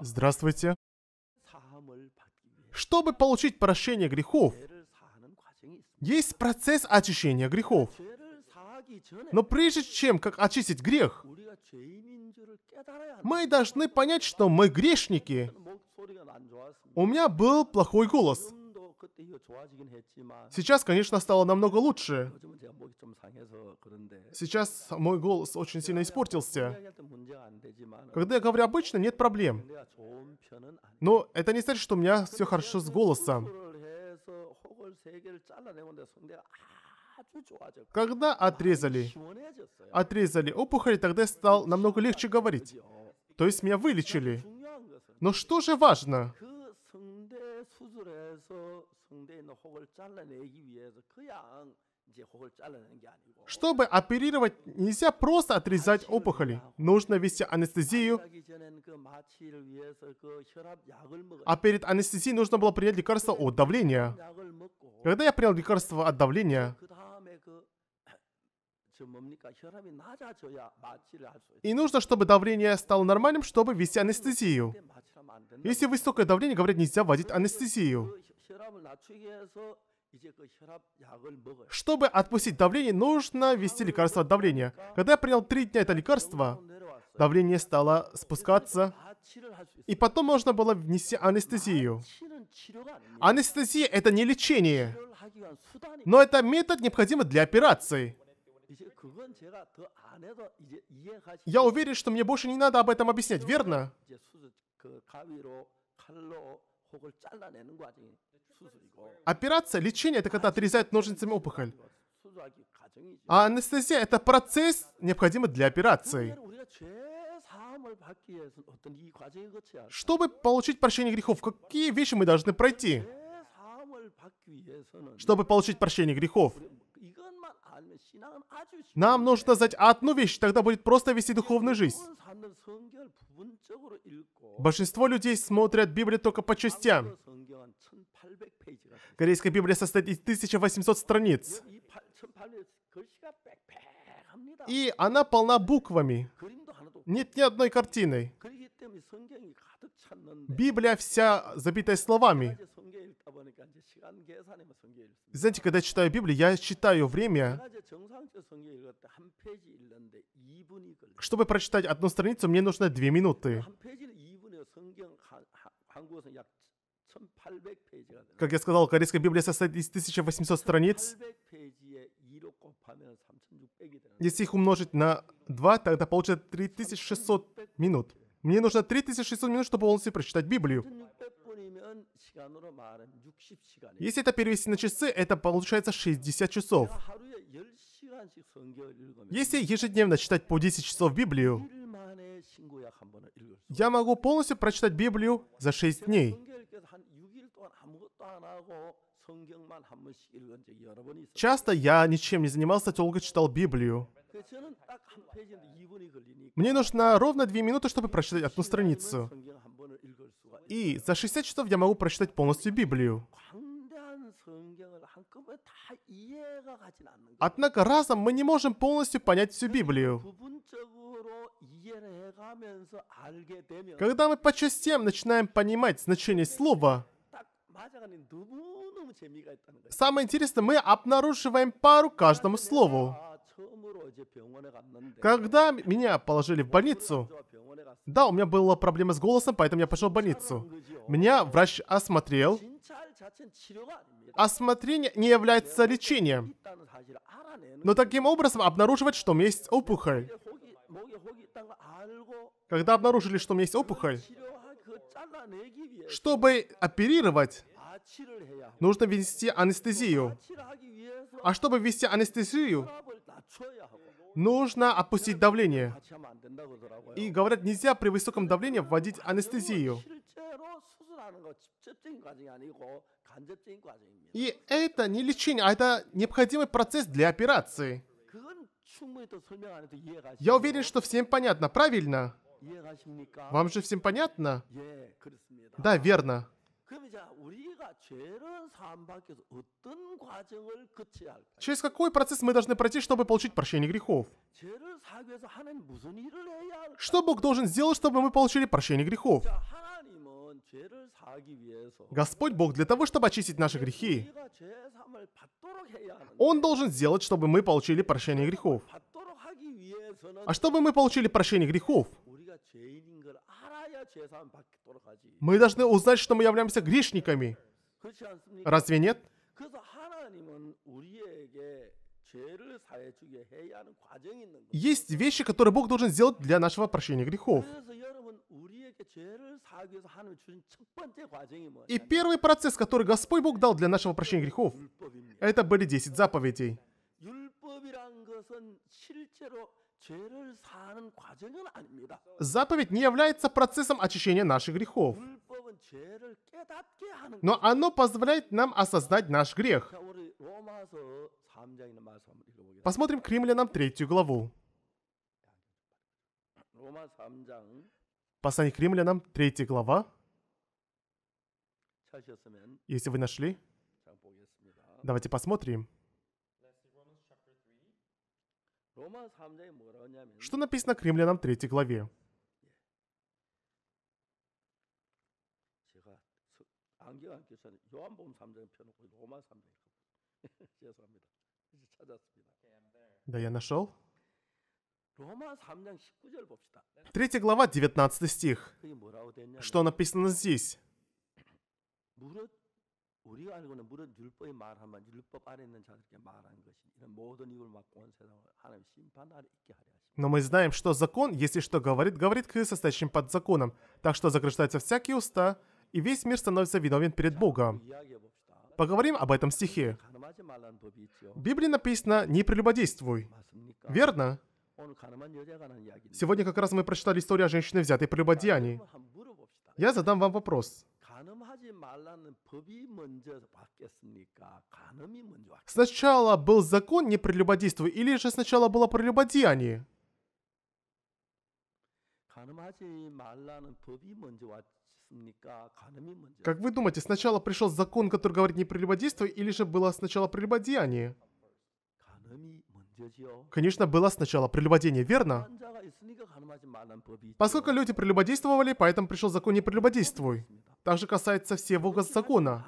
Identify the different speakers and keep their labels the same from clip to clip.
Speaker 1: Здравствуйте.
Speaker 2: Чтобы получить прощение грехов, есть процесс очищения грехов. Но прежде чем как очистить грех, мы должны понять, что мы грешники. У меня был плохой голос. Сейчас, конечно, стало намного лучше.
Speaker 1: Сейчас мой
Speaker 2: голос очень сильно испортился.
Speaker 1: Когда я говорю обычно, нет проблем.
Speaker 2: Но это не значит, что у меня все хорошо с голосом. Когда отрезали, отрезали опухоль, тогда я стал намного легче говорить. То есть меня вылечили. Но что же важно? Чтобы оперировать, нельзя просто отрезать опухоли. Нужно ввести анестезию. А перед анестезией нужно было принять лекарство от давления. Когда я принял лекарство от давления,
Speaker 1: а
Speaker 2: и нужно, чтобы давление стало нормальным, чтобы ввести анестезию. Ну Если высокое давление, говорят, нельзя вводить ну, анестезию.
Speaker 1: Ну,
Speaker 2: чтобы отпустить давление, нужно ввести лекарство от давления. Когда я принял три дня это лекарство, давление стало спускаться, и потом можно было внести анестезию. Анестезия — это не лечение, но это метод, необходимый для операции. Я уверен, что мне больше не надо об этом объяснять, ну, верно? Операция, лечение, это когда отрезают ножницами опухоль. А анестезия – это процесс, необходимый для операции.
Speaker 1: Ну, Чтобы
Speaker 2: получить прощение грехов, какие вещи мы должны пройти? Чтобы получить прощение грехов. Нам нужно знать одну вещь, тогда будет просто вести духовную жизнь. Большинство людей смотрят Библию только по частям. Корейская Библия состоит из 1800 страниц. И она полна буквами. Нет ни одной картины. Библия вся забитая словами. знаете, когда я читаю Библию, я читаю время. Чтобы прочитать одну страницу, мне нужно две минуты. Как я сказал, корейская Библия состоит из 1800 страниц. Если их умножить на 2, тогда получится 3600 минут. Мне нужно 3600 минут, чтобы полностью прочитать Библию. Если это перевести на часы, это получается 60 часов. Если ежедневно читать по 10 часов Библию, я могу полностью прочитать Библию за 6 дней. Часто я ничем не занимался, только читал Библию. Мне нужно ровно две минуты, чтобы прочитать одну страницу. И за 60 часов я могу прочитать полностью Библию. Однако разом мы не можем полностью понять всю Библию. Когда мы по частям начинаем понимать значение слова, самое интересное, мы обнаруживаем пару каждому слову. Когда меня положили в больницу, да, у меня была проблема с голосом, поэтому я пошел в больницу. Меня врач осмотрел. Осмотрение не является лечением. Но таким образом обнаруживать, что у меня есть опухоль. Когда обнаружили, что у меня есть опухоль, чтобы оперировать, нужно ввести анестезию. А чтобы ввести анестезию, нужно опустить давление. И говорят, нельзя при высоком давлении вводить анестезию. И это не лечение, а это необходимый процесс для операции. Я уверен, что всем понятно, правильно?
Speaker 1: Вам же всем понятно? Да, верно.
Speaker 2: Через какой процесс мы должны пройти, чтобы получить прощение грехов? Что Бог должен сделать, чтобы мы получили прощение грехов? Господь Бог для того, чтобы очистить наши грехи. Он должен сделать, чтобы мы получили прощение грехов. А чтобы мы получили прощение грехов, мы должны узнать, что мы являемся грешниками. Разве нет? Есть вещи, которые Бог должен сделать для нашего прощения грехов. И первый процесс, который Господь Бог дал для нашего прощения грехов, это были 10 заповедей. Заповедь не является процессом очищения наших грехов. Но оно позволяет нам осознать наш грех. Посмотрим к римлянам третью главу. Послание к римлянам, 3 глава. Если вы нашли, давайте посмотрим. Что написано к римлянам 3 главе. Да, я нашел. Третья глава, 19 стих. Что написано здесь?
Speaker 1: 우리가 알고는 물은 율법의 말하면 율법 아래 있는 자들에게 말한 것이니 이런 모든 입을 막고 온 세상을 하나님 심판 아래 있게
Speaker 2: 하려 하십니다. Но мы знаем, что закон, если что говорит, говорит к состоящим под законом. Так что заграждаются всякие уста, и весь мир становится виновен перед Богом. Поговорим об этом стихе. В Библии написано «Не прелюбодействуй».
Speaker 1: Верно? Сегодня как раз мы
Speaker 2: прочитали историю о женщине, взятой прелюбодеянии. Я задам вам вопрос. Сначала был закон «не прелюбодействуй» или же сначала было прелюбодеяние? Как вы думаете, сначала пришел закон, который говорит «не прелюбодействуй» или же было сначала прелюбодеяние? Конечно, было сначала прелюбодение, верно? Поскольку люди прелюбодействовали, поэтому пришел закон «не прелюбодействуй». Также касается всего закона.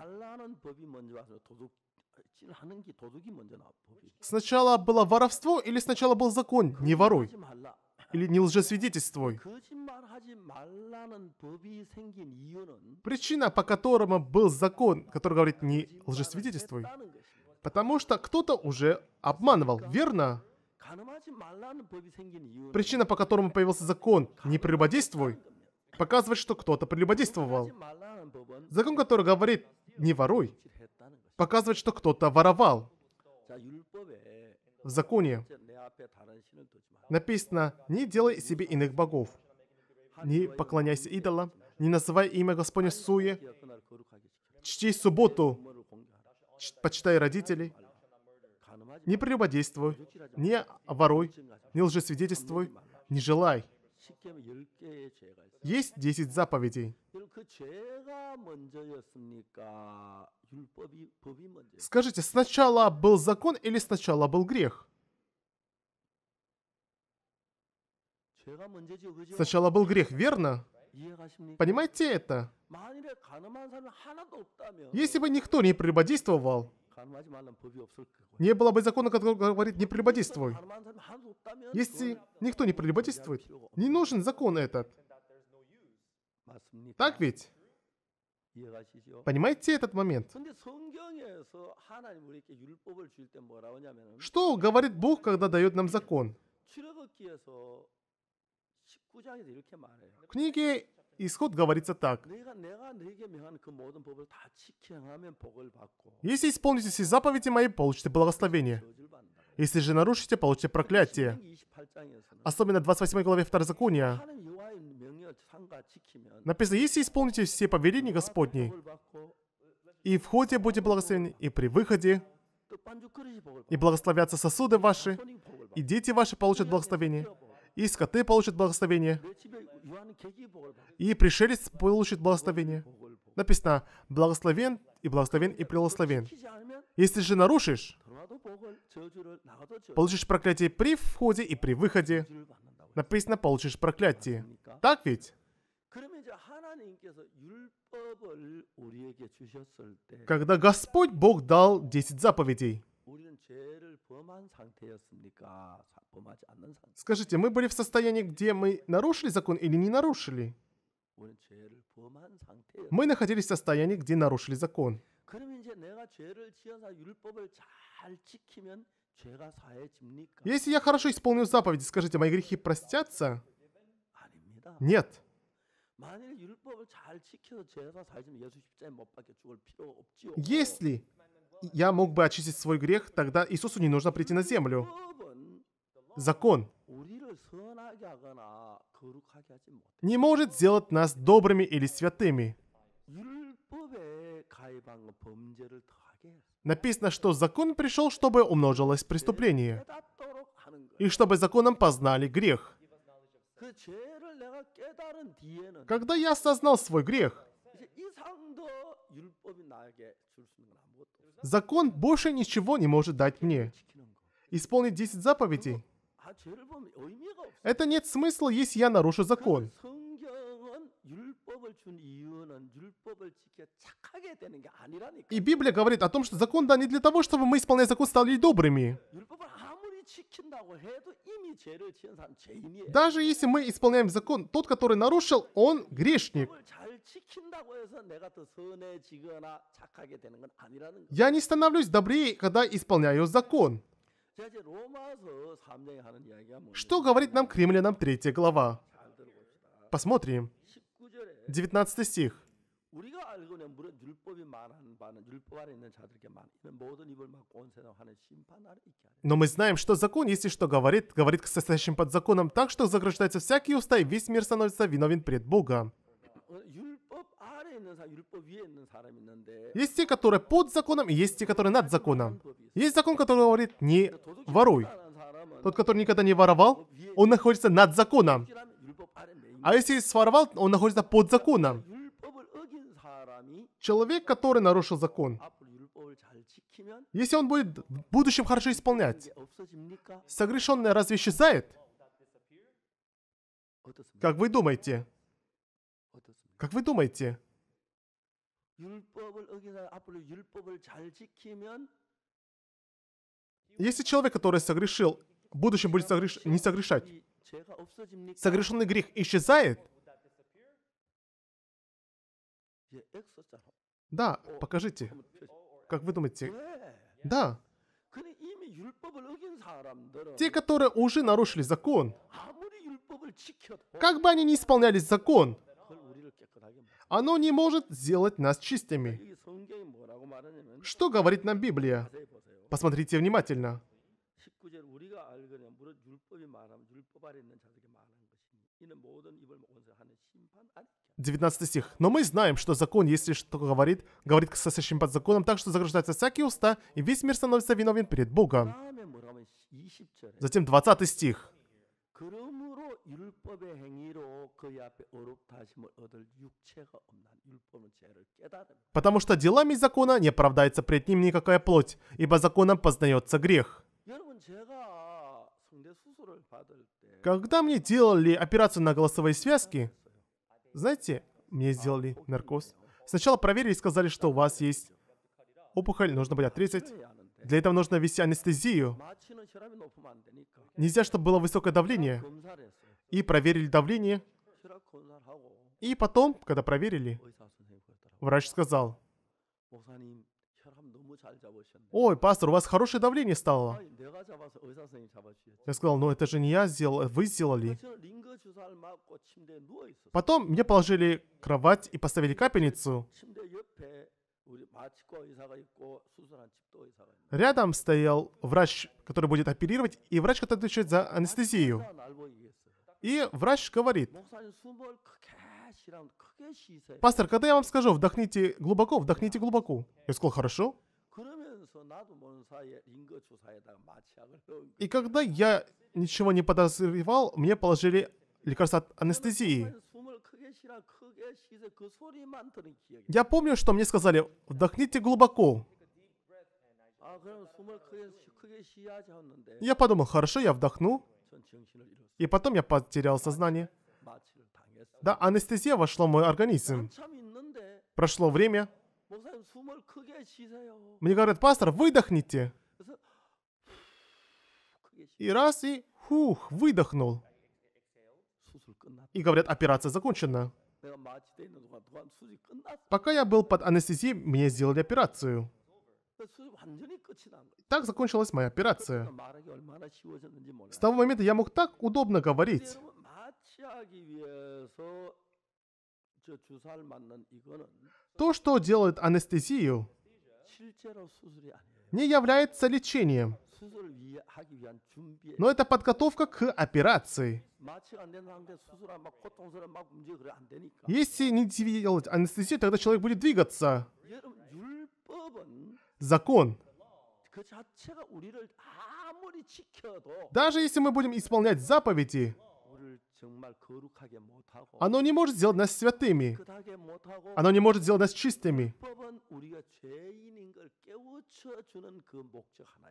Speaker 2: Сначала было воровство или сначала был закон «не воруй»? Или «не лжесвидетельствуй»? Причина, по которому был закон, который говорит «не лжесвидетельствуй», Потому что кто-то уже обманывал, верно? Причина, по которому появился закон «не прелюбодействуй», показывает, что кто-то прелюбодействовал. Закон, который говорит «не воруй», показывает, что кто-то воровал.
Speaker 1: В законе
Speaker 2: написано «не делай себе иных богов», «не поклоняйся идолам», «не называй имя Господня Суе», «чти субботу», почитай родителей, не прелюбодействуй, не воруй, не лжесвидетельствуй, не желай. Есть 10 заповедей. Скажите, сначала был закон или сначала был грех?
Speaker 1: Сначала был грех, верно? Понимаете это?
Speaker 2: Если бы никто не прелюбодействовал, не было бы закона, который говорит «не прелюбодействуй». Если никто не прелюбодействует, не нужен закон этот.
Speaker 1: Так ведь? Понимаете этот момент?
Speaker 2: Что говорит Бог, когда дает нам закон? книге Исход говорится так. Если исполните все заповеди мои, получите благословение. Если же нарушите, получите проклятие. Особенно в 28 главе Второзакония. Написано, если исполните все повеления Господни, и в ходе будете благословены, и при выходе, и благословятся сосуды ваши, и дети ваши получат благословение и скоты получат благословение, и пришелец получит благословение. Написано, благословен и благословен и благословен.
Speaker 1: Если же нарушишь, получишь
Speaker 2: проклятие при входе и при выходе. Написано, получишь проклятие. Так ведь? Когда Господь Бог дал 10 заповедей, Скажите, мы были в состоянии, где мы нарушили закон или не нарушили? Мы находились в состоянии, где нарушили закон. Если я хорошо исполню заповеди, скажите, мои грехи простятся? Нет. Если я мог бы очистить свой грех, тогда Иисусу не нужно прийти на землю. Закон не может сделать нас добрыми или святыми. Написано, что закон пришел, чтобы умножилось преступление, и чтобы законом познали грех. Когда я осознал свой грех, Закон больше ничего не может дать мне. Исполнить 10 заповедей. Это нет смысла, если я нарушу закон. И Библия говорит о том, что закон дан не для того, чтобы мы, исполняя закон, стали добрыми. Даже если мы исполняем закон, тот, который нарушил, он грешник. Я не становлюсь добрее, когда исполняю закон. Что говорит нам нам 3 глава? Посмотрим. 19 стих.
Speaker 1: 우리가 알고 있는 물론 율법이 말하는 바는 율법 아래 있는 자들에게만 이는 모든 입을 막고 온 세상 하는 심판 아래 있게
Speaker 2: 하려. Но мы знаем, что закон, если что говорит, говорит к состоящим под законом так, что заграждаются всякие уста, и весь мир становится виновен пред Богом. Есть те, которые под законом, и есть те, которые над законом. Есть закон, который говорит «не воруй». Тот, который никогда не воровал, он находится над законом. А если своровал, он находится под законом. Человек, который нарушил закон, если он будет в будущем хорошо исполнять, согрешенное разве исчезает? Как вы думаете? Как вы думаете? Если человек, который согрешил, в будущем будет согреш... не согрешать, согрешенный грех исчезает, да, покажите.
Speaker 1: Как вы думаете?
Speaker 2: Да. Те, которые уже нарушили закон, как бы они ни исполняли закон, оно не может сделать нас чистыми.
Speaker 1: Что говорит нам Библия? Посмотрите
Speaker 2: внимательно. 19 стих. «Но мы знаем, что закон, если что говорит, говорит к сосящим под законом, так что заграждаются всякие уста, и весь мир становится виновен перед Богом».
Speaker 1: Затем 20 стих. «Потому
Speaker 2: что делами закона не оправдается пред ним никакая плоть, ибо законом познается грех». Когда мне делали операцию на голосовой связке? Знаете, мне сделали наркоз. Сначала проверили и сказали, что у вас есть опухоль, нужно будет отрезать. Для этого нужно вести анестезию. Нельзя, чтобы было высокое давление. И проверили давление. И потом, когда проверили, врач сказал,
Speaker 1: Ой, пастор, у вас хорошее давление стало.
Speaker 2: Я сказал, ну это же не я сделал, вы сделали. Потом мне положили кровать и поставили капельницу. Рядом стоял врач, который будет оперировать, и врач, который отвечает за анестезию. И врач говорит,
Speaker 1: «Пастор, когда я вам
Speaker 2: скажу, вдохните глубоко, вдохните глубоко». Я сказал, «Хорошо». И когда я ничего не подозревал, мне положили лекарство от анестезии. Я помню, что мне сказали, вдохните глубоко.
Speaker 1: А, я
Speaker 2: подумал, хорошо, я вдохну. И потом я потерял сознание. Да, анестезия вошла в мой организм. Прошло время. Мне говорят, пастор, выдохните. И раз, и хух, выдохнул. И говорят, операция закончена. Пока я был под анестезией, мне сделали операцию.
Speaker 1: Так закончилась моя операция. С того момента
Speaker 2: я мог так удобно говорить. То, что делает анестезию, не является лечением, но это подготовка к операции. Если не делать анестезию, тогда человек будет двигаться.
Speaker 1: Закон. Даже если мы
Speaker 2: будем исполнять заповеди, оно не может сделать нас святыми. Оно не может сделать нас чистыми.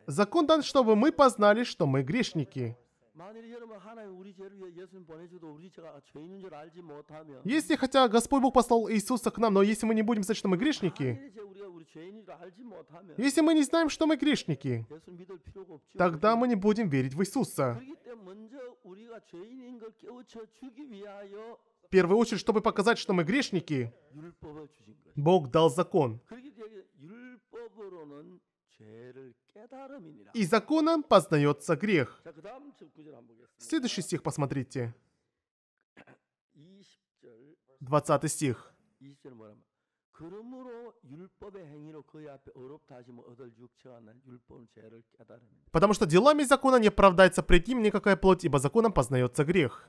Speaker 2: Закон дан, чтобы мы познали, что мы грешники. Если хотя Господь Бог послал Иисуса к нам, но если мы не будем знать, что мы грешники, если мы не знаем, что мы грешники, тогда мы не будем верить в Иисуса. В первую очередь, чтобы показать, что мы грешники, Бог дал закон. И законом познается грех. Следующий стих посмотрите.
Speaker 1: 20 стих.
Speaker 2: Потому что делами закона не оправдается пред ним никакая плоть, ибо законом познается грех.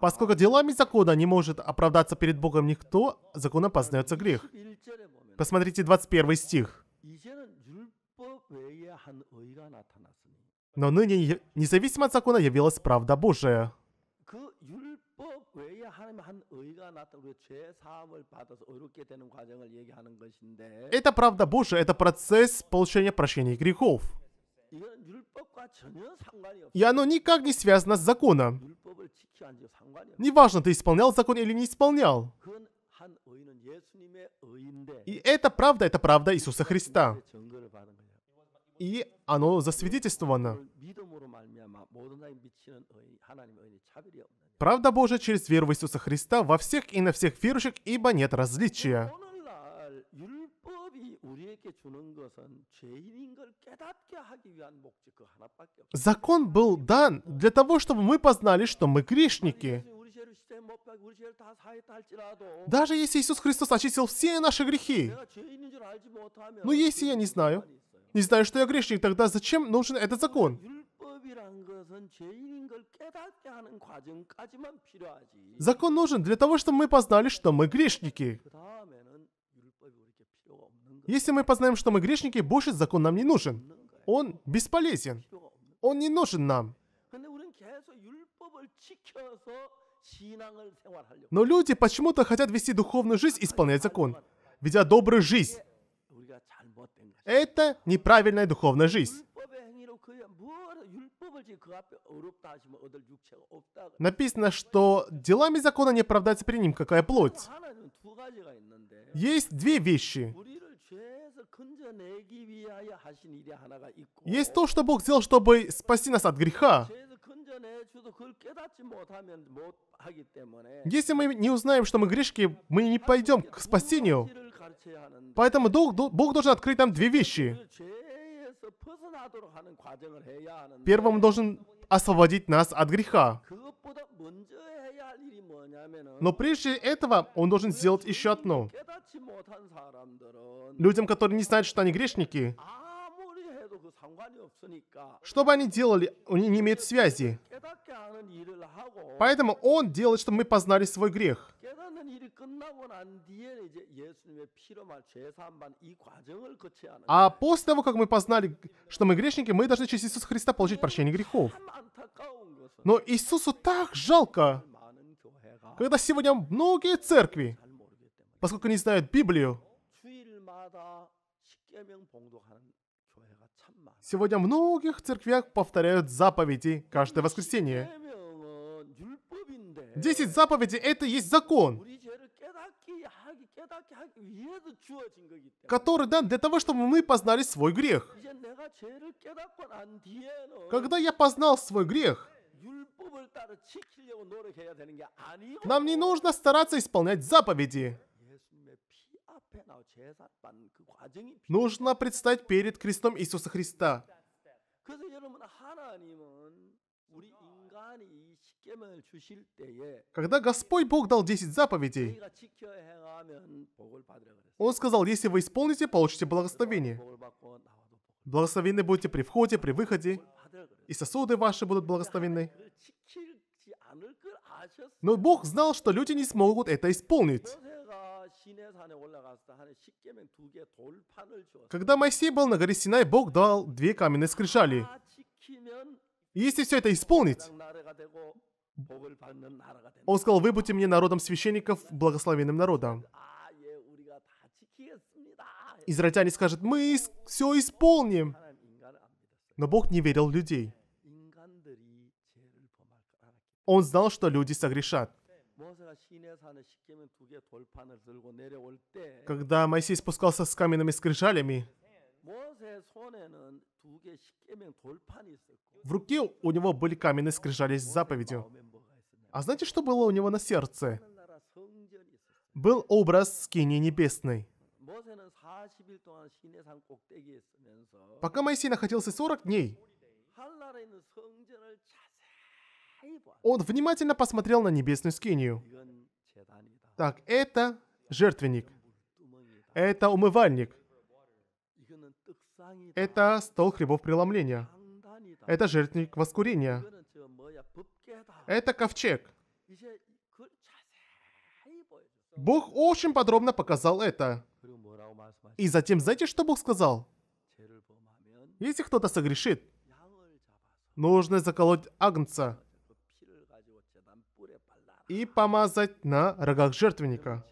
Speaker 2: Поскольку делами закона не может оправдаться перед Богом никто, законом познается грех. Посмотрите 21 стих. Но ныне, независимо от закона, явилась правда Божия. Это правда Божия, это процесс получения прощения грехов. И оно никак не связано с законом. Неважно, ты исполнял закон или не исполнял. И это правда, это правда Иисуса Христа. И оно засвидетельствовано. Правда Божия через веру в Иисуса Христа во всех и на всех верующих, ибо нет различия. Закон был дан для того, чтобы мы познали, что мы грешники. Даже если Иисус Христос очистил все наши грехи. Но ну, если я не знаю, не знаю, что я грешник, тогда зачем нужен этот закон? Закон нужен для того, чтобы мы познали, что мы грешники. Если мы познаем, что мы грешники, больше закон нам не нужен. Он бесполезен. Он не нужен нам. Но люди почему-то хотят вести духовную жизнь, исполнять закон, ведя добрую жизнь. Это неправильная духовная жизнь. Написано, что делами закона не оправдается при ним, какая плоть. Есть две вещи. Есть то, что Бог сделал, чтобы спасти нас от греха. Если мы не узнаем, что мы грешки, мы не пойдем к спасению. Поэтому Бог, Бог должен открыть нам две вещи. Первым должен освободить нас от греха. Но прежде этого он должен сделать еще одно. Людям, которые не знают, что они грешники, что бы они делали, у них не имеет связи. Поэтому Он делает, чтобы мы познали свой грех. А после того, как мы познали, что мы грешники, мы должны через Иисуса Христа получить прощение грехов. Но Иисусу так жалко, когда сегодня многие церкви, поскольку не знают Библию, Сегодня в многих церквях повторяют заповеди каждое воскресенье. Десять заповедей — это есть закон, который дан для того, чтобы мы познали свой грех. Когда я познал свой грех, нам не нужно стараться исполнять заповеди. Нужно предстать перед крестом Иисуса Христа. Когда Господь Бог дал 10 заповедей, Он сказал, если вы исполните, получите благословение. Благословены будете при входе, при выходе, и сосуды ваши будут благословены. Но Бог знал, что люди не смогут это исполнить. Когда Моисей был на горе Синай, Бог дал две каменные скрижали. если все это исполнить, он сказал, вы будете мне народом священников, благословенным народом. Израильтяне скажут, мы все исполним. Но Бог не верил в людей. Он знал, что люди согрешат. Когда Моисей спускался с каменными скрижалями, в руке у него были каменные скрижали с заповедью. А знаете, что было у него на сердце? Был образ скини небесной. Пока Моисей находился 40 дней он внимательно посмотрел на небесную скинию. Так, это жертвенник. Это умывальник. Это стол хлебов преломления. Это жертвенник воскурения. Это ковчег. Бог очень подробно показал это. И затем, знаете, что Бог сказал? Если кто-то согрешит, нужно заколоть агнца и помазать на рогах жертвенника.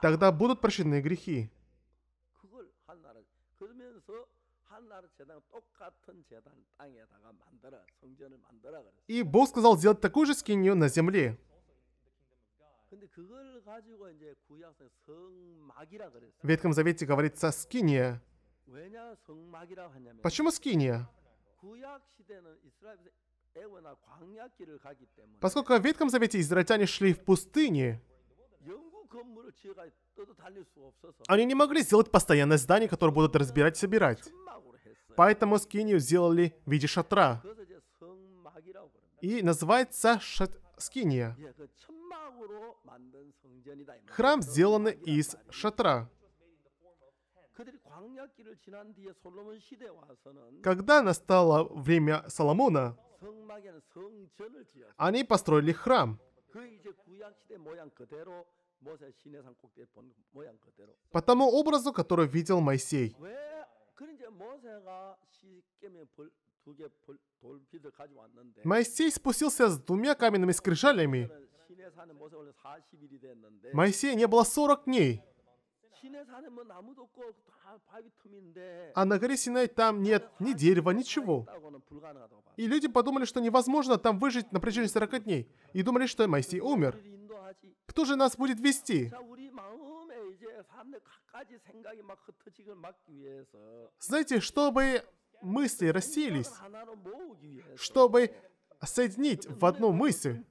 Speaker 2: Тогда будут прощены грехи. И Бог сказал сделать такую же скинию на земле. В Ветхом Завете говорится «скиния». Почему «скиния»? Поскольку в Ветхом Завете израильтяне шли в пустыне, они не могли сделать постоянное здание, которое будут разбирать и собирать. Поэтому скинию сделали в виде шатра. И называется шат... скиния. Храм сделан из шатра. Когда настало время Соломона,
Speaker 1: они построили храм. По тому образу,
Speaker 2: который видел Моисей. Моисей спустился с двумя каменными скрижалями. Моисея не было 40 дней. А на горе Синай там нет ни дерева, ничего. И люди подумали, что невозможно там выжить на протяжении 40 дней. И думали, что Моисей умер. Кто же нас будет вести? Знаете, чтобы мысли рассеялись, чтобы соединить в одну мысль.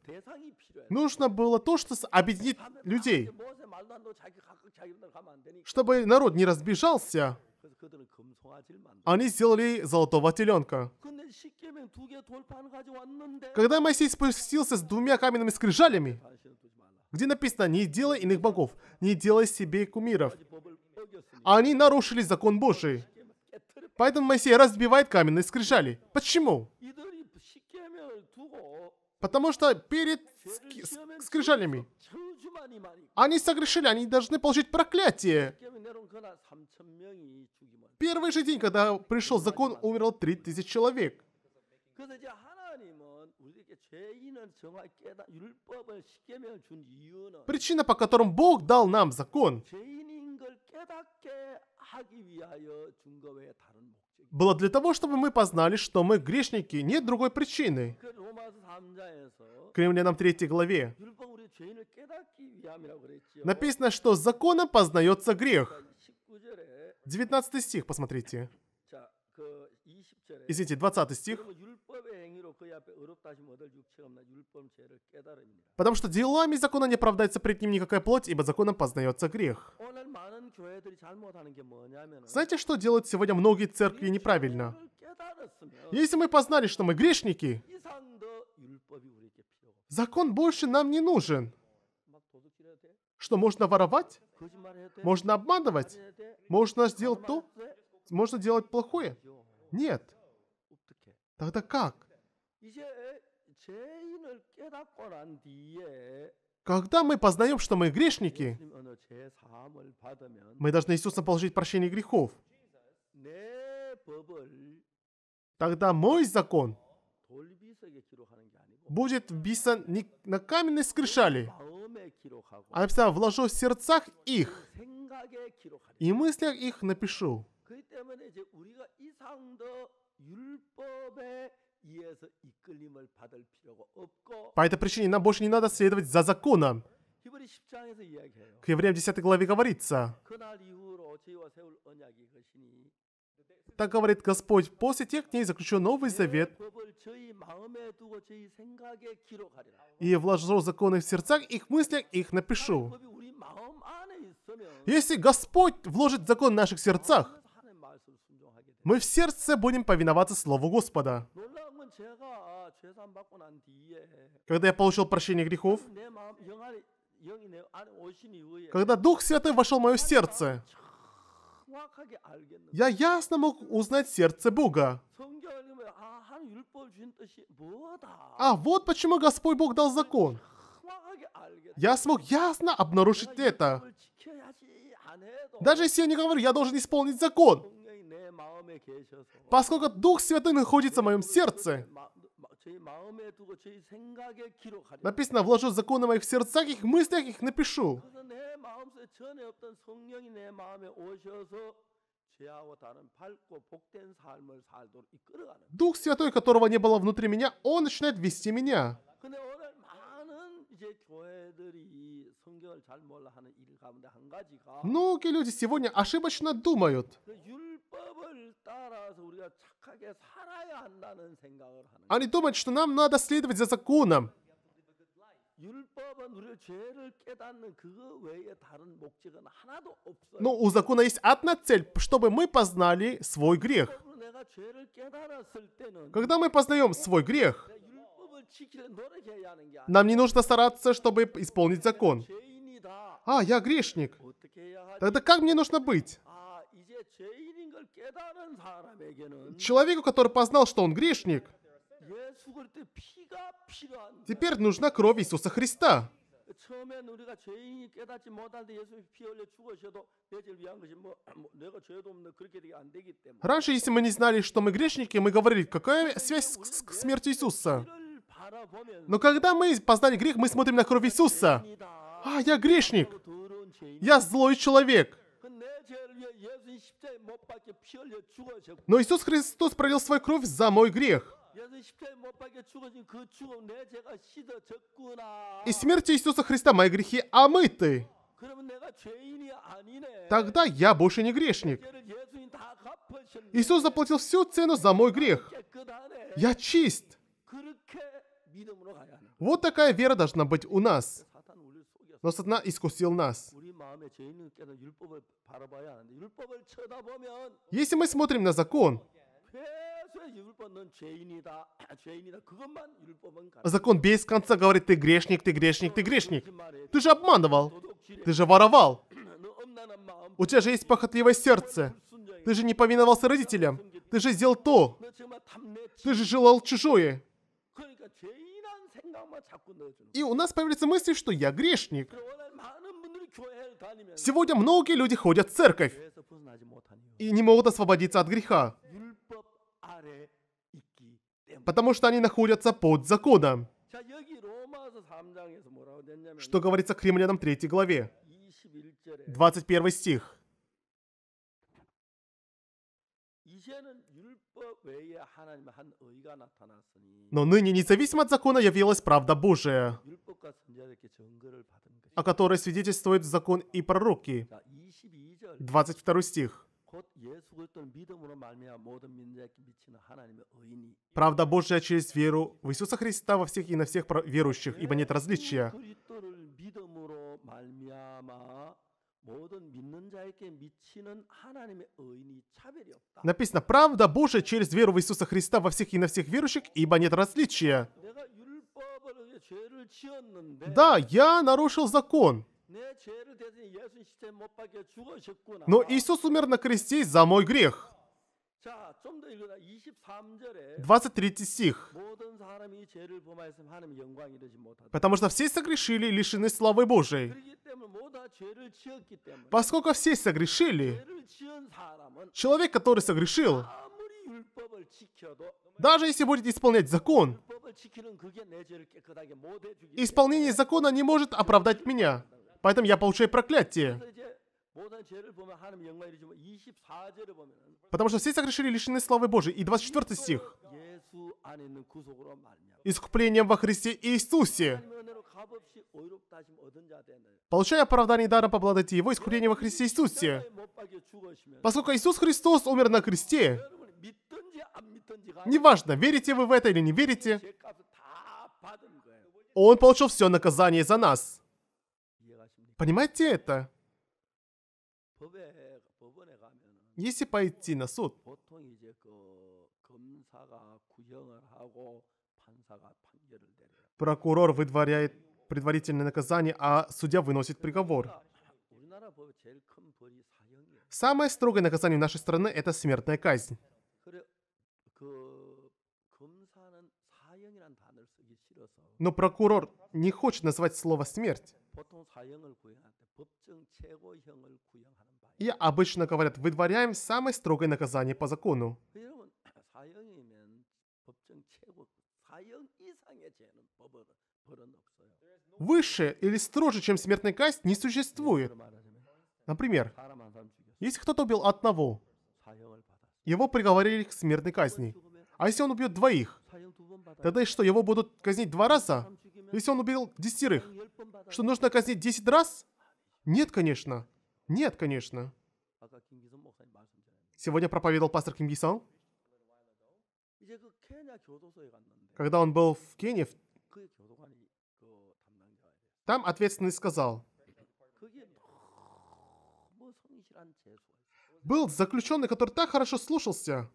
Speaker 2: Нужно было то, что объединит людей. Чтобы народ не разбежался, они сделали золотого теленка. Когда Моисей спустился с двумя каменными скрижалями, где написано «Не делай иных богов, не делай себе кумиров», они нарушили закон Божий. Поэтому Моисей разбивает каменные скрижали. Почему? Потому что перед с, скрижалями они согрешили, они должны получить проклятие. Первый же день, когда пришел закон, умерло 3000 человек. Причина, по которой Бог дал нам закон, было для того, чтобы мы познали, что мы грешники, нет другой причины. К римлянам 3 главе написано, что законом познается грех. 19 стих, посмотрите.
Speaker 1: Извините, 20 стих.
Speaker 2: Потому что делами закона не оправдается пред ним никакая плоть, ибо законом познается грех. Знаете, что делают сегодня многие церкви неправильно? Если мы познали, что мы грешники, закон больше нам не нужен. Что можно воровать? Можно обманывать?
Speaker 1: Можно сделать то?
Speaker 2: Можно делать плохое? Нет. Тогда как? Когда мы познаем, что мы грешники, мы должны Иисусом положить прощение грехов. Тогда мой закон будет вписан не на каменной скрижали, а написано «вложу в сердцах их,
Speaker 1: и мыслях их напишу». По этой причине
Speaker 2: нам больше не надо следовать за законом. К Евреям 10 главе говорится. Так говорит Господь, после тех дней заключен Новый Завет и вложу законы в сердцах, их мыслях, их напишу. Если Господь вложит закон в наших сердцах, мы в сердце будем повиноваться Слову Господа. Когда я получил прощение грехов, когда Дух Святой вошел в мое сердце, я ясно мог узнать сердце Бога. А вот почему Господь Бог дал закон. Я смог ясно обнаружить это. Даже если я не говорю, я должен исполнить закон. Поскольку Дух Святой находится в моем сердце, написано, вложу законы моих в сердцах, их мыслях, их напишу. Дух Святой, которого не было внутри меня, Он начинает вести меня.
Speaker 1: Многие люди сегодня
Speaker 2: ошибочно думают. Они думают, что нам надо следовать за законом.
Speaker 1: Но у закона
Speaker 2: есть одна цель, чтобы мы познали свой грех. Когда мы познаем свой грех, нам не нужно стараться, чтобы исполнить закон. А, я грешник. Тогда как мне нужно быть? А, Человеку, который познал, что он грешник, теперь нужна кровь Иисуса Христа.
Speaker 1: 처음엔 우리가 죄인이 깨닫지 못할 때 예수님이 피 흘려 죽으셔도 내 죄를 위한 것이 뭐 내가 죄도 없는 그렇게 되게 안 되기 때문에. Раньше, если мы не
Speaker 2: знали, что мы грешники, мы говорили, какая связь с, с смертью Иисуса? Но когда мы познали грех, мы смотрим на кровь Иисуса. А, я грешник. Я злой человек. Но Иисус Христос пролил свою кровь за мой грех. И смерть Иисуса Христа мои грехи омыты. А Тогда я больше не грешник. Иисус заплатил всю цену за мой грех. Я чист. Вот такая вера должна быть у нас. Но сатана искусил нас. Если мы смотрим на закон, Закон без конца говорит, ты грешник, ты грешник, ты грешник. Ты же обманывал. Ты же воровал. У тебя же есть похотливое сердце. Ты же не повиновался родителям. Ты же сделал то. Ты же желал чужое. И у нас появляется мысль, что я грешник. Сегодня многие люди ходят в церковь и не могут освободиться от греха. Потому что они находятся под законом. Что говорится к римлянам 3 главе. 21 стих. Но ныне независимо от закона явилась правда Божия, о которой свидетельствует закон и пророки.
Speaker 1: 22
Speaker 2: стих. Правда Божья через веру в Иисуса Христа во всех и на всех верующих, ибо нет различия. Написано, правда Божия через веру в Иисуса Христа во всех и на всех верующих, ибо нет различия. Да, я нарушил закон. Но Иисус умер на кресте за мой грех. 23 стих. Потому что все согрешили, лишены славы Божией. Поскольку все согрешили, человек, который согрешил, даже если будет исполнять закон, исполнение закона не может оправдать меня. Поэтому я получаю проклятие. Потому что все согрешили лишены славы Божией. И 24 стих. Искуплением во Христе Иисусе. Получая оправдание даром поблагодарите Его искупление во Христе Иисусе. Поскольку Иисус Христос умер на кресте, неважно, верите вы в это или не верите, Он получил все наказание за нас. Понимаете это? Если пойти на суд, прокурор выдворяет предварительное наказание, а судья выносит приговор. Самое строгое наказание в нашей стране – это смертная казнь.
Speaker 1: Но прокурор не хочет назвать
Speaker 2: слово «смерть». И обычно говорят, выдворяем самое строгое наказание по закону. Выше или строже, чем смертная казнь, не существует. Например, если кто-то убил одного, его приговорили к смертной казни. А если он убьет двоих? Тогда и что, его будут казнить два раза? Если он убил десятерых? Что, нужно казнить десять раз? Нет, конечно. Нет, конечно. Сегодня проповедовал пастор Ким Гисон. Когда он был в Кении, там ответственный сказал, был заключенный, который так хорошо слушался.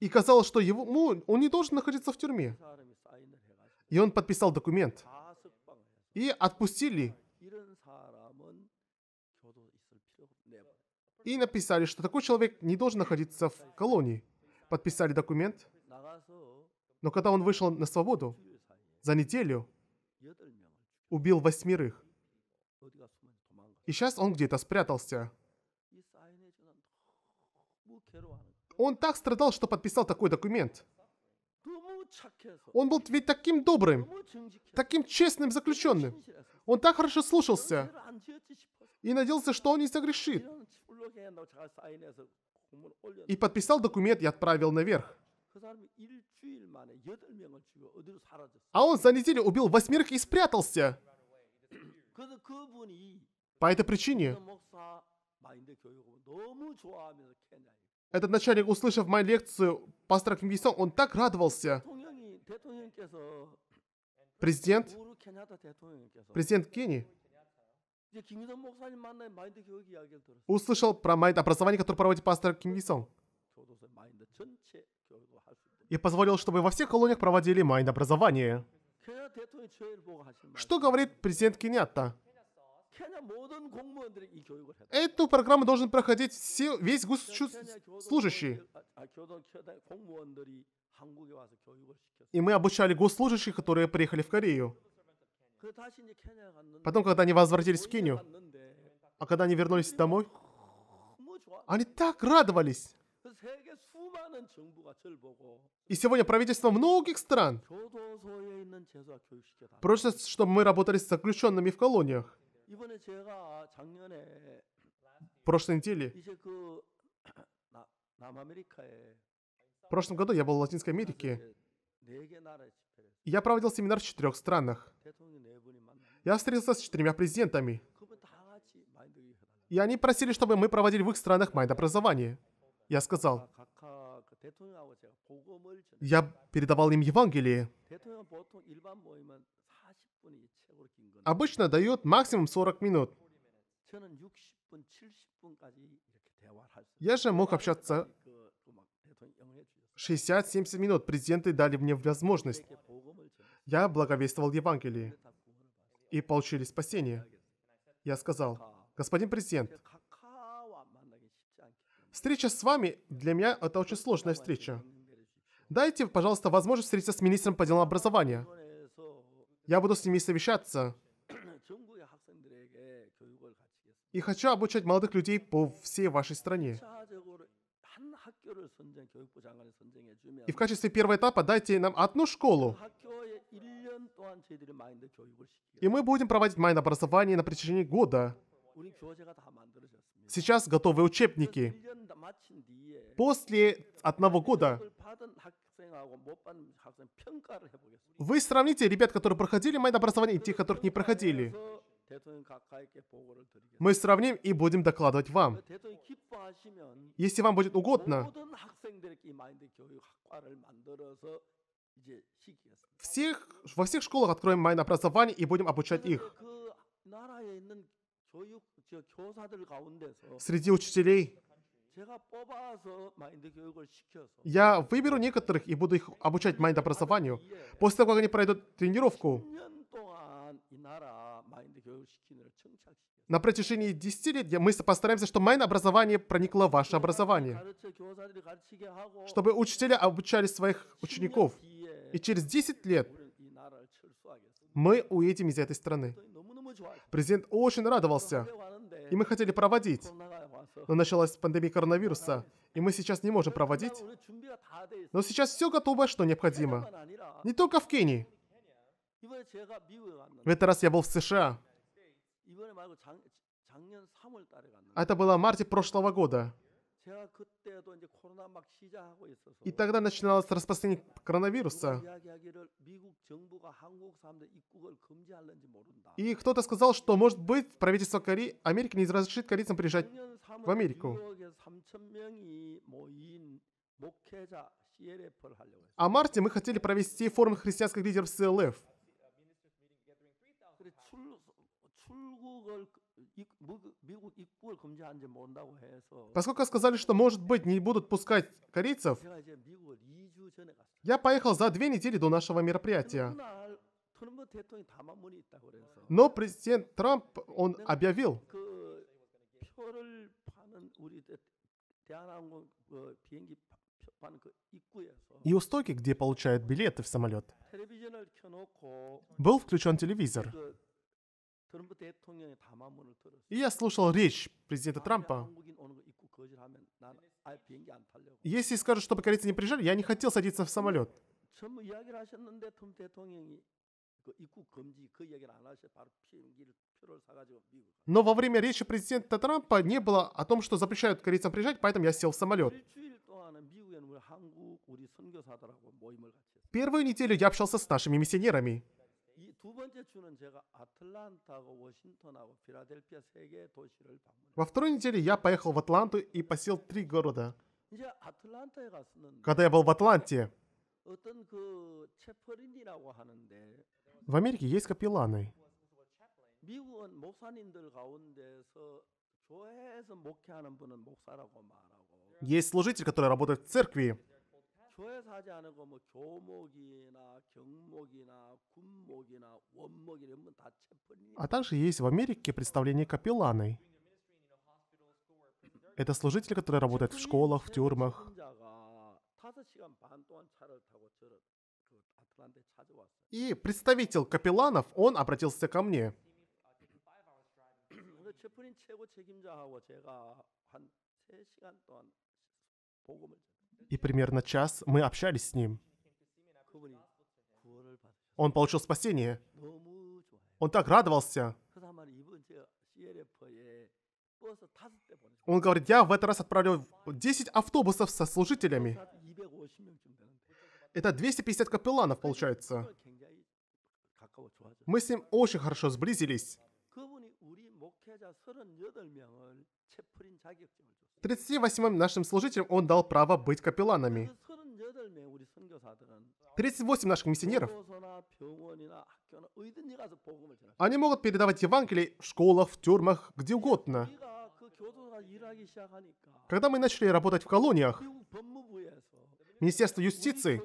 Speaker 2: И казалось, что его, ну, он не должен находиться в тюрьме. И он подписал документ. И отпустили. И написали, что такой человек не должен находиться в колонии. Подписали документ. Но когда он вышел на свободу, за неделю убил восьмерых. И сейчас он где-то спрятался. Он так страдал, что подписал такой документ. Он был ведь таким добрым, таким честным заключенным. Он так хорошо слушался и надеялся, что он не согрешит. И подписал документ и отправил наверх. А он за неделю убил восьмерых и спрятался. По этой причине этот начальник, услышав мою лекцию по Кимгисон, он так радовался. Президент? Президент Кении? Услышал про майнд образование, которое проводит пастор Ким Гисон. И позволил, чтобы во всех колониях проводили майнд образование. Что говорит президент Кенятта? Эту программу должен проходить все, весь госслужащий.
Speaker 1: А, а и
Speaker 2: мы обучали госслужащих, которые приехали в Корею. Потом, когда они возвратились в Кению, а когда они вернулись домой, ну, они так радовались. И сегодня правительство многих стран просят, чтобы мы работали с заключенными в колониях. В прошлой неделе, в прошлом году я был в Латинской Америке, я проводил семинар в четырех странах. Я встретился с четырьмя президентами, и они просили, чтобы мы проводили в их странах майнд-образование. Я сказал, я передавал им Евангелие обычно дает максимум 40 минут. Я же мог общаться 60-70 минут. Президенты дали мне возможность. Я благовествовал Евангелие и получили спасение. Я сказал, господин президент, встреча с вами для меня это очень сложная встреча. Дайте, пожалуйста, возможность встретиться с министром по делам образования. Я буду с ними совещаться. И хочу обучать молодых людей по всей вашей стране.
Speaker 1: И в качестве первого этапа
Speaker 2: дайте нам одну школу. И мы будем проводить майн образование на протяжении года. Сейчас готовы учебники.
Speaker 1: После
Speaker 2: одного года вы сравните ребят, которые проходили майдан образование, и тех, которых не проходили. Мы сравним и будем докладывать вам.
Speaker 1: Если вам будет угодно,
Speaker 2: всех, во всех школах откроем майн образование и будем обучать их.
Speaker 1: Среди учителей
Speaker 2: я выберу некоторых и буду их обучать майнд-образованию. После того, как они пройдут тренировку, на протяжении 10 лет мы постараемся, чтобы майн-образование проникло в ваше образование. Чтобы учителя обучали своих учеников. И через 10 лет мы уедем из этой страны. Президент очень радовался. И мы хотели проводить. Но началась пандемия коронавируса, и мы сейчас не можем проводить. Но сейчас все готово, что необходимо. Не только в Кении.
Speaker 1: В
Speaker 2: этот раз я был в США. Это было в марте прошлого года. И тогда начиналось распространение коронавируса. И кто-то сказал, что, может быть, правительство Кореи, Америки не разрешит корейцам приезжать в Америку. А в марте мы хотели провести форум христианских лидеров СЛФ.
Speaker 1: Поскольку сказали, что, может
Speaker 2: быть, не будут пускать корейцев, я поехал за две недели до нашего мероприятия.
Speaker 1: Ну,
Speaker 2: Но президент Трамп, он объявил, и у стойки, где получают билеты в самолет,
Speaker 1: был включен телевизор
Speaker 2: я слушал речь президента Трампа. Если скажут, чтобы корейцы не приезжали, я не хотел садиться в самолет. Но во время речи президента Трампа не было о том, что запрещают корейцам приезжать, поэтому я сел в самолет. Первую неделю я общался с нашими миссионерами. Во второй неделе я поехал в Атланту и посел три города.
Speaker 1: Когда я был в Атланте, в
Speaker 2: Америке есть капелланы. Есть служитель, который работает в церкви.
Speaker 1: 교회에서 하지 않고 뭐 교목이나 경목이나 군목이나 원목이나 이런 건다 체포니.
Speaker 2: А также есть в Америке представление капелланы. Это служитель, который работает в школах, в тюрьмах. И представитель капелланов, он обратился ко мне и примерно час мы общались с ним. Он получил спасение. Он так радовался. Он говорит, я в этот раз отправлю 10 автобусов со служителями. Это 250 капелланов получается. Мы с ним очень хорошо сблизились. 38-м нашим служителям он дал право быть капелланами. 38 наших миссионеров. Они могут передавать Евангелие в школах, в тюрьмах, где угодно. Когда мы начали работать в колониях, Министерство юстиции,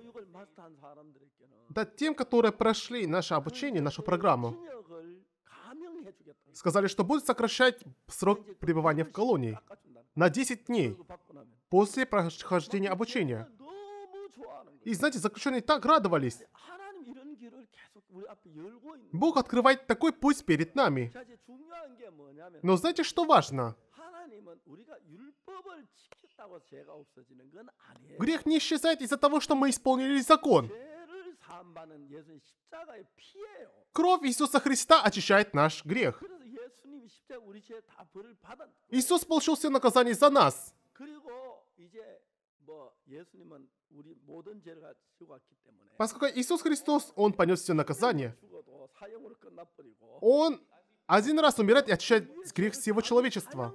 Speaker 2: да тем, которые прошли наше обучение, нашу программу, сказали, что будут сокращать срок пребывания в колонии на 10 дней после прохождения обучения. И знаете, заключенные так радовались. Бог открывает такой путь перед нами. Но знаете, что важно? Грех не исчезает из-за того, что мы исполнили закон. Кровь Иисуса Христа очищает наш грех. Иисус получил все наказание за нас. Поскольку Иисус Христос, Он понес все наказание. Он один раз умирает и очищает грех всего человечества.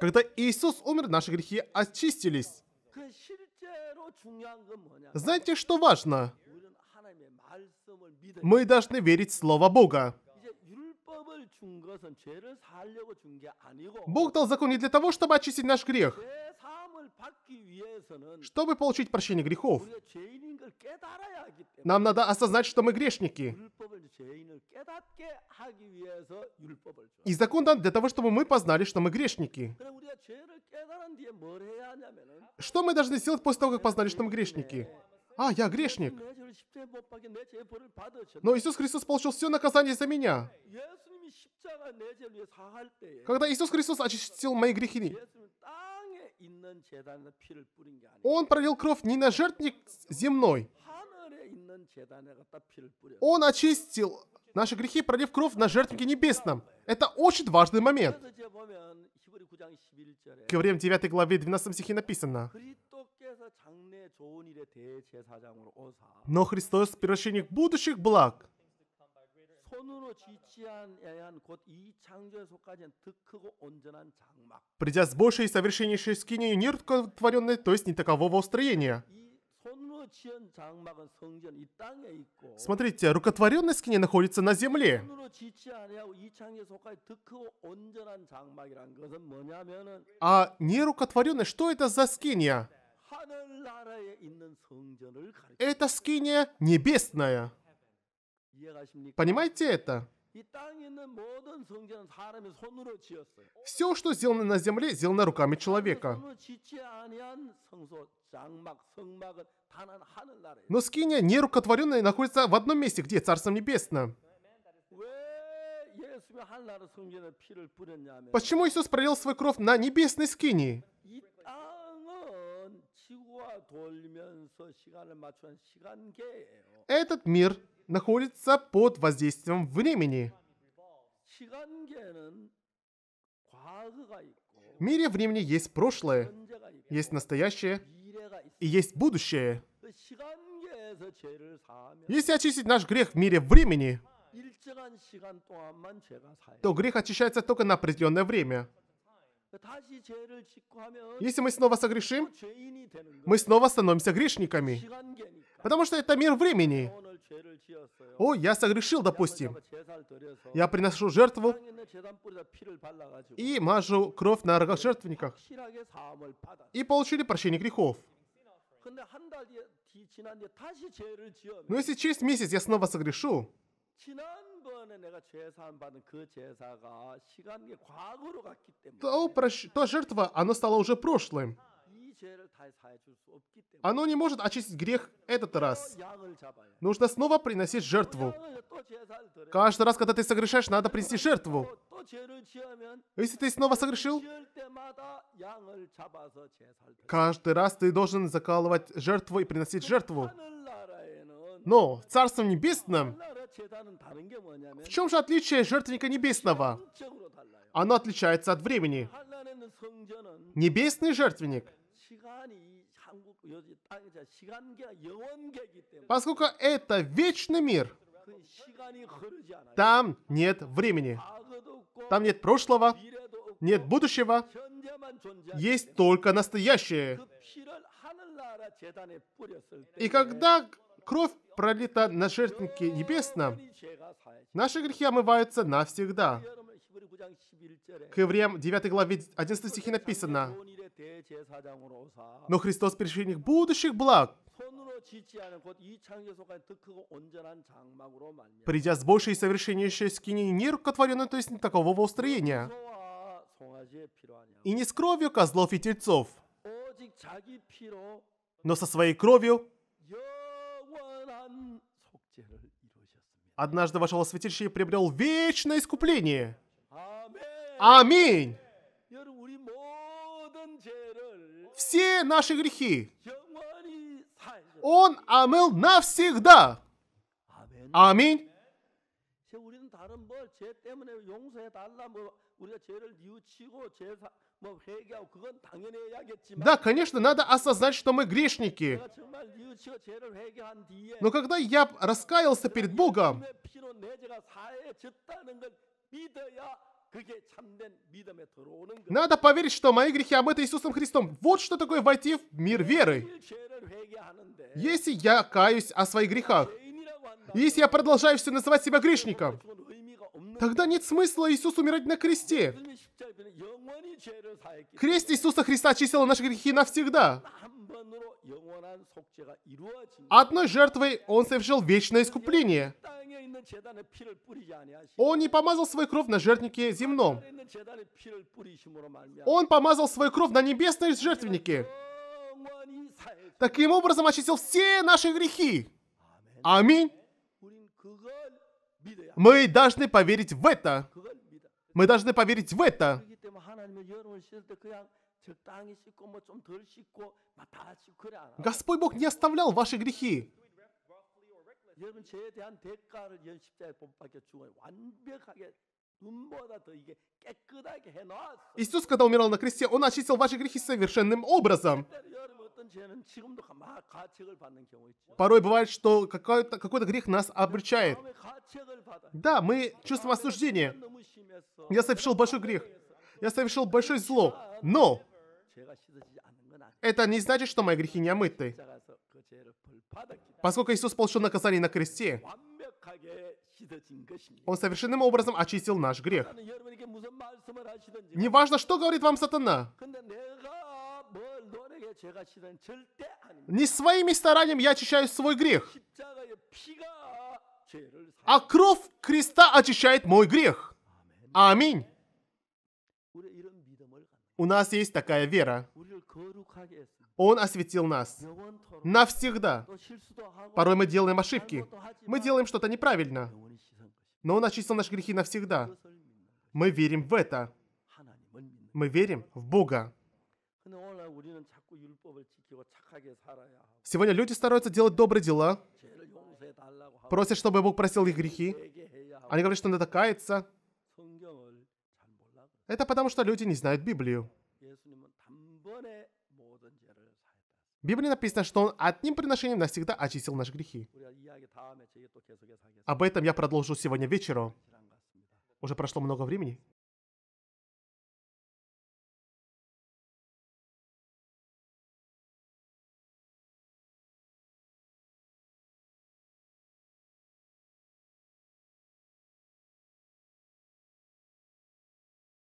Speaker 2: Когда Иисус умер, наши грехи очистились. Знаете, что важно? Мы должны верить в Слово Бога. Бог дал закон не для того, чтобы очистить наш грех. Чтобы получить прощение грехов, нам надо осознать, что мы грешники. И закон дан для того, чтобы мы познали, что мы грешники. Что мы должны сделать после того, как познали, что мы грешники? А, я грешник. Но Иисус Христос получил все наказание за меня. Когда Иисус Христос очистил мои грехи, он пролил кровь не на жертвник земной. Он очистил наши грехи, пролив кровь на жертвеннике небесном. Это очень важный момент. К евреям 9 главе 12 стихе написано. Но Христос – первосвященник будущих благ – Придя с большей и совершеннейшей скинею нерукотворенной, то есть не такового устроения. Смотрите, рукотворенная скиния находится на земле. А нерукотворенная, что это за скиния? Это скиния небесная. Понимаете это? Все, что сделано на земле, сделано руками человека. Но скиния нерукотворенная находится в одном месте, где Царство Небесное. Почему Иисус пролил свой кровь на небесной скинии? Этот мир находится под воздействием времени. В мире времени есть прошлое, есть настоящее и есть будущее.
Speaker 1: Если очистить наш
Speaker 2: грех в мире времени, то грех очищается только на определенное время. Если мы снова согрешим, мы снова становимся грешниками. Потому что это мир времени. О, я согрешил, допустим.
Speaker 1: Я приношу жертву
Speaker 2: и мажу кровь на рогах жертвенниках. И получили прощение грехов. Но если через месяц я снова согрешу, то, прощ... то жертва, она стала уже прошлым. Оно не может очистить грех этот раз. Нужно снова приносить жертву. Каждый раз, когда ты согрешаешь, надо принести жертву. Если ты снова согрешил, каждый раз ты должен закалывать жертву и приносить жертву. Но в Царстве Небесном в чем же отличие жертвенника небесного? Оно отличается от времени. Небесный жертвенник. Поскольку это вечный мир, там нет времени. Там нет прошлого, нет будущего. Есть только настоящее. И когда кровь пролита на жертвеннике небесном, наши грехи омываются навсегда.
Speaker 1: К Евреям 9 главе 11 стихе написано, «Но Христос
Speaker 2: пришельник будущих благ, придя с большей и совершеннейшей скини нерукотворенной, то есть не такового устроения, и не с кровью козлов и тельцов, но со своей кровью Однажды ваше Лосветилище приобрел вечное искупление. Аминь! Все наши грехи Он омыл навсегда. Аминь!
Speaker 1: 죄 우리는 다른 뭘 때문에 용서해 달라 뭐 우리가 죄를
Speaker 2: 뉘우치고 죄뭐 회개하고 그건 당연히 해야겠지만 Да, конечно, надо осознать, что мы грешники. Но когда я раскаялся перед Богом, надо поверить, что мои грехи омыты Иисусом Христом. Вот что такое войти в мир веры. Если я каюсь о своих грехах, если я продолжаю все называть себя грешником, тогда нет смысла Иисус умирать на кресте. Крест Иисуса Христа очистил наши грехи навсегда. Одной жертвой Он совершил вечное искупление. Он не помазал свою кровь на жертвеннике земном. Он помазал свою кровь на небесной жертвеннике. Таким образом очистил все наши грехи. Аминь. Мы должны поверить в это. Мы должны поверить в это. Господь Бог не оставлял ваши грехи. Иисус, когда умирал на кресте, Он очистил ваши грехи совершенным образом. Порой бывает, что какой-то какой грех нас обречает. Да, мы чувствуем осуждение. Я совершил большой грех. Я совершил большое зло. Но это не значит, что мои грехи не омыты. Поскольку Иисус получил наказание на кресте, он совершенным образом очистил наш грех. Неважно, что говорит вам сатана. Не своими стараниями я очищаю свой грех. А кровь креста очищает мой грех. Аминь. У нас есть такая вера. Он осветил нас. Навсегда. Порой мы делаем ошибки. Мы делаем что-то неправильно. Но Он очистил наши грехи навсегда. Мы верим в это. Мы верим в Бога. Сегодня люди стараются делать добрые дела, просят, чтобы Бог просил их грехи. Они говорят, что надо каяться. Это потому, что люди не знают Библию. В Библии написано, что Он одним приношением навсегда очистил наши грехи. Об этом я продолжу сегодня вечером. Уже прошло много времени.